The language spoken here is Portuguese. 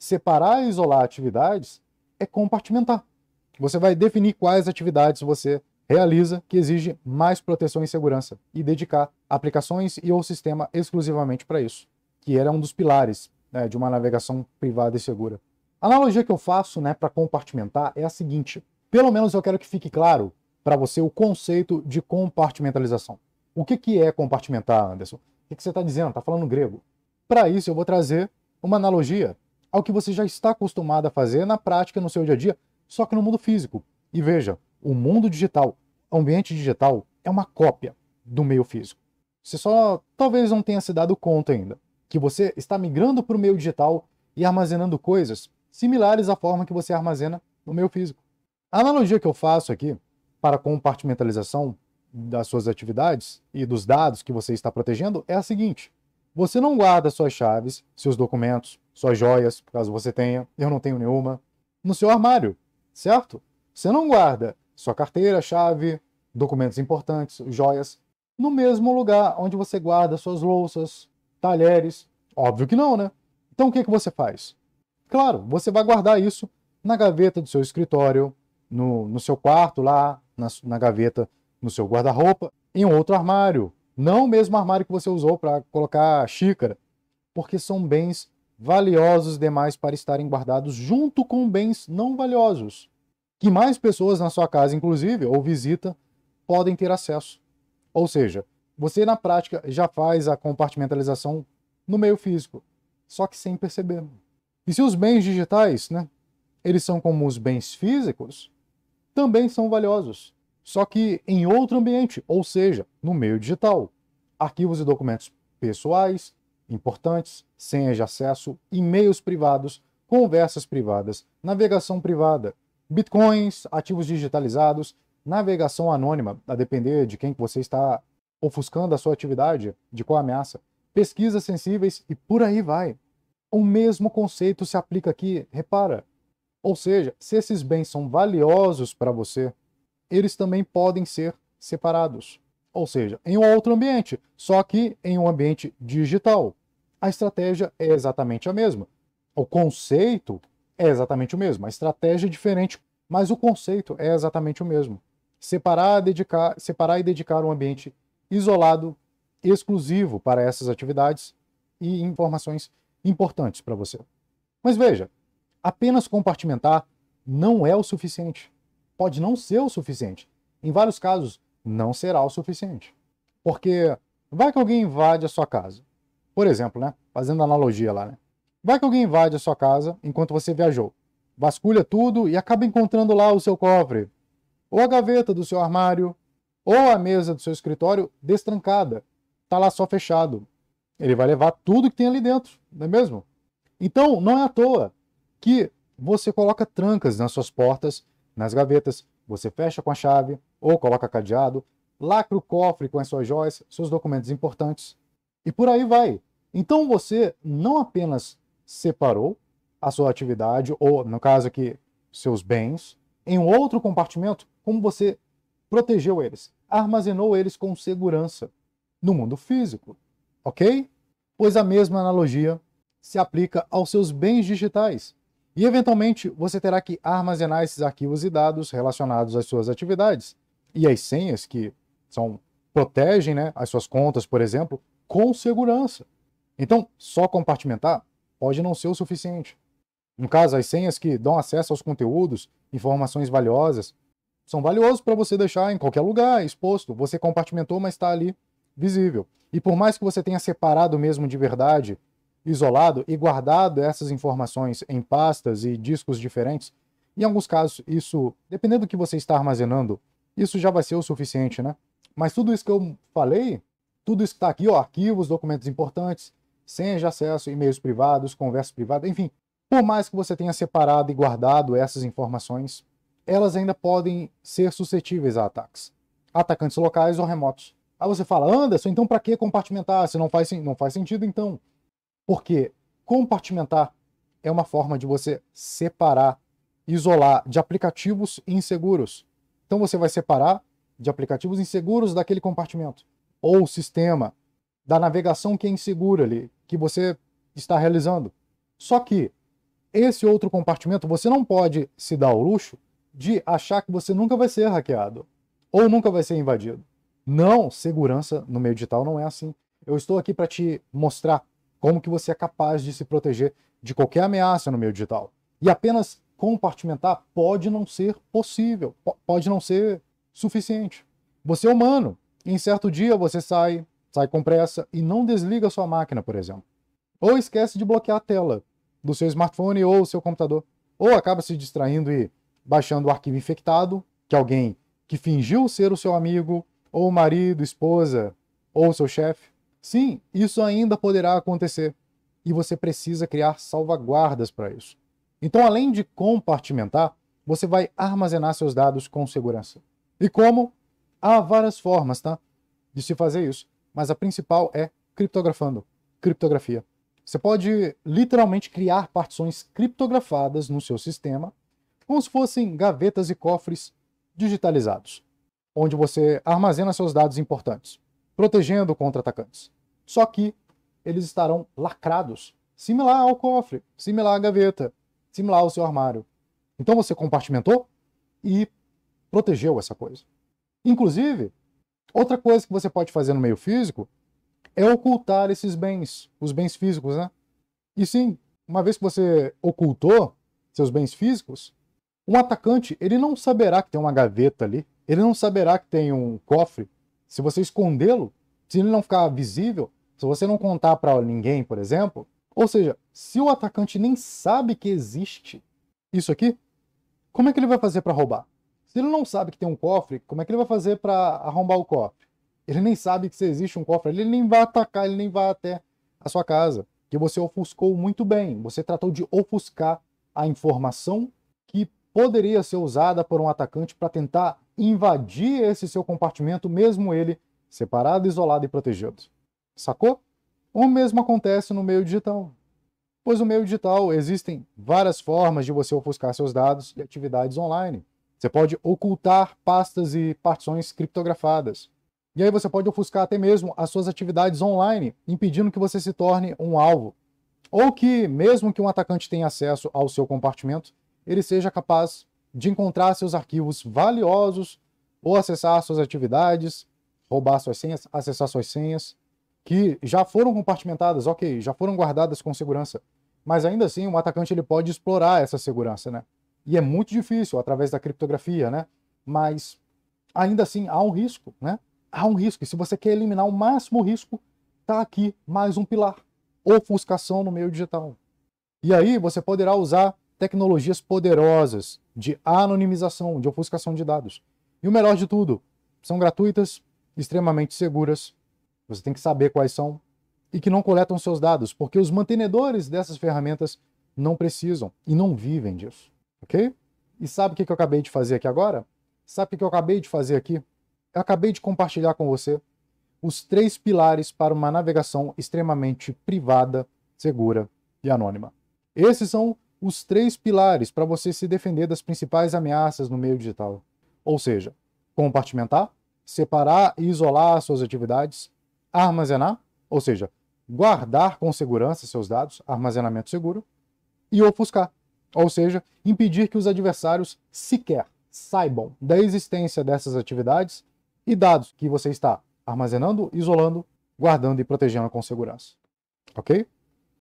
Separar e isolar atividades é compartimentar. Você vai definir quais atividades você realiza que exige mais proteção e segurança e dedicar aplicações e ou sistema exclusivamente para isso, que era um dos pilares né, de uma navegação privada e segura. A analogia que eu faço né, para compartimentar é a seguinte: pelo menos eu quero que fique claro para você o conceito de compartimentalização. O que, que é compartimentar, Anderson? O que, que você está dizendo? Está falando grego. Para isso, eu vou trazer uma analogia ao que você já está acostumado a fazer na prática, no seu dia a dia, só que no mundo físico. E veja, o mundo digital, o ambiente digital, é uma cópia do meio físico. Você só talvez não tenha se dado conta ainda que você está migrando para o meio digital e armazenando coisas similares à forma que você armazena no meio físico. A analogia que eu faço aqui para a compartimentalização das suas atividades e dos dados que você está protegendo é a seguinte: você não guarda suas chaves, seus documentos, suas joias, caso você tenha. Eu não tenho nenhuma. No seu armário, certo? Você não guarda sua carteira, chave, documentos importantes, joias, no mesmo lugar onde você guarda suas louças, talheres. Óbvio que não, né? Então o que, é que você faz? Claro, você vai guardar isso na gaveta do seu escritório, no, no seu quarto lá, na, na gaveta, no seu guarda-roupa, em outro armário. Não o mesmo armário que você usou para colocar a xícara, porque são bens valiosos demais para estarem guardados junto com bens não valiosos, que mais pessoas na sua casa, inclusive, ou visita, podem ter acesso. Ou seja, você na prática já faz a compartimentalização no meio físico, só que sem perceber. E se os bens digitais, né, eles são como os bens físicos, também são valiosos, só que em outro ambiente, ou seja, no meio digital. Arquivos e documentos pessoais, importantes, senhas de acesso, e-mails privados, conversas privadas, navegação privada, bitcoins, ativos digitalizados, navegação anônima, a depender de quem você está ofuscando a sua atividade, de qual ameaça, pesquisas sensíveis e por aí vai. O mesmo conceito se aplica aqui, repara. Ou seja, se esses bens são valiosos para você, eles também podem ser separados. Ou seja, em um outro ambiente, só que em um ambiente digital a estratégia é exatamente a mesma. O conceito é exatamente o mesmo. A estratégia é diferente, mas o conceito é exatamente o mesmo. Separar, dedicar, separar e dedicar um ambiente isolado, exclusivo para essas atividades e informações importantes para você. Mas veja, apenas compartimentar não é o suficiente. Pode não ser o suficiente. Em vários casos, não será o suficiente. Porque vai que alguém invade a sua casa. Por exemplo, né? Fazendo analogia lá, né? Vai que alguém invade a sua casa enquanto você viajou. Vasculha tudo e acaba encontrando lá o seu cofre, ou a gaveta do seu armário, ou a mesa do seu escritório destrancada. Tá lá só fechado. Ele vai levar tudo que tem ali dentro, não é mesmo? Então, não é à toa que você coloca trancas nas suas portas, nas gavetas, você fecha com a chave ou coloca cadeado, lacra o cofre com as suas joias, seus documentos importantes. E por aí vai. Então você não apenas separou a sua atividade, ou no caso aqui, seus bens, em um outro compartimento, como você protegeu eles, armazenou eles com segurança no mundo físico, ok? Pois a mesma analogia se aplica aos seus bens digitais. E eventualmente você terá que armazenar esses arquivos e dados relacionados às suas atividades. E as senhas que são protegem né, as suas contas, por exemplo, com segurança. Então, só compartimentar pode não ser o suficiente. No caso, as senhas que dão acesso aos conteúdos, informações valiosas, são valiosos para você deixar em qualquer lugar, exposto. Você compartimentou, mas está ali visível. E por mais que você tenha separado mesmo de verdade, isolado e guardado essas informações em pastas e discos diferentes, em alguns casos isso, dependendo do que você está armazenando, isso já vai ser o suficiente, né? Mas tudo isso que eu falei tudo isso que está aqui, ó, arquivos, documentos importantes, senhas de acesso, e-mails privados, conversas privadas, enfim. Por mais que você tenha separado e guardado essas informações, elas ainda podem ser suscetíveis a ataques. Atacantes locais ou remotos. Aí você fala, Anderson, então para que compartimentar? Se não faz, não faz sentido, então. Porque compartimentar é uma forma de você separar, isolar de aplicativos inseguros. Então você vai separar de aplicativos inseguros daquele compartimento ou o sistema da navegação que é insegura ali, que você está realizando. Só que esse outro compartimento você não pode se dar o luxo de achar que você nunca vai ser hackeado ou nunca vai ser invadido. Não, segurança no meio digital não é assim. Eu estou aqui para te mostrar como que você é capaz de se proteger de qualquer ameaça no meio digital. E apenas compartimentar pode não ser possível, pode não ser suficiente. Você é humano, em certo dia você sai, sai com pressa e não desliga sua máquina, por exemplo. Ou esquece de bloquear a tela do seu smartphone ou seu computador. Ou acaba se distraindo e baixando o arquivo infectado, que alguém que fingiu ser o seu amigo, ou marido, esposa, ou seu chefe. Sim, isso ainda poderá acontecer. E você precisa criar salvaguardas para isso. Então, além de compartimentar, você vai armazenar seus dados com segurança. E como? Há várias formas, tá? De se fazer isso, mas a principal é criptografando, criptografia. Você pode literalmente criar partições criptografadas no seu sistema, como se fossem gavetas e cofres digitalizados, onde você armazena seus dados importantes, protegendo contra atacantes. Só que eles estarão lacrados, similar ao cofre, similar à gaveta, similar ao seu armário. Então você compartimentou e protegeu essa coisa. Inclusive, outra coisa que você pode fazer no meio físico é ocultar esses bens, os bens físicos, né? E sim, uma vez que você ocultou seus bens físicos, um atacante, ele não saberá que tem uma gaveta ali, ele não saberá que tem um cofre. Se você escondê-lo, se ele não ficar visível, se você não contar para ninguém, por exemplo, ou seja, se o atacante nem sabe que existe isso aqui, como é que ele vai fazer para roubar? Se ele não sabe que tem um cofre, como é que ele vai fazer para arrombar o cofre? Ele nem sabe que existe um cofre, ele nem vai atacar, ele nem vai até a sua casa. Que você ofuscou muito bem. Você tratou de ofuscar a informação que poderia ser usada por um atacante para tentar invadir esse seu compartimento, mesmo ele separado, isolado e protegido. Sacou? O mesmo acontece no meio digital. Pois no meio digital existem várias formas de você ofuscar seus dados e atividades online. Você pode ocultar pastas e partições criptografadas. E aí você pode ofuscar até mesmo as suas atividades online, impedindo que você se torne um alvo. Ou que, mesmo que um atacante tenha acesso ao seu compartimento, ele seja capaz de encontrar seus arquivos valiosos ou acessar suas atividades, roubar suas senhas, acessar suas senhas, que já foram compartimentadas, ok, já foram guardadas com segurança. Mas ainda assim, um atacante ele pode explorar essa segurança, né? E é muito difícil através da criptografia, né? Mas ainda assim há um risco, né? Há um risco. E se você quer eliminar o máximo risco, tá aqui mais um pilar: ofuscação no meio digital. E aí você poderá usar tecnologias poderosas de anonimização, de ofuscação de dados. E o melhor de tudo, são gratuitas, extremamente seguras. Você tem que saber quais são e que não coletam seus dados, porque os mantenedores dessas ferramentas não precisam e não vivem disso. Ok? E sabe o que eu acabei de fazer aqui agora? Sabe o que eu acabei de fazer aqui? Eu acabei de compartilhar com você os três pilares para uma navegação extremamente privada, segura e anônima. Esses são os três pilares para você se defender das principais ameaças no meio digital. Ou seja, compartimentar, separar e isolar suas atividades, armazenar, ou seja, guardar com segurança seus dados, armazenamento seguro, e ofuscar, ou seja, impedir que os adversários sequer saibam da existência dessas atividades e dados que você está armazenando, isolando, guardando e protegendo com segurança. Ok?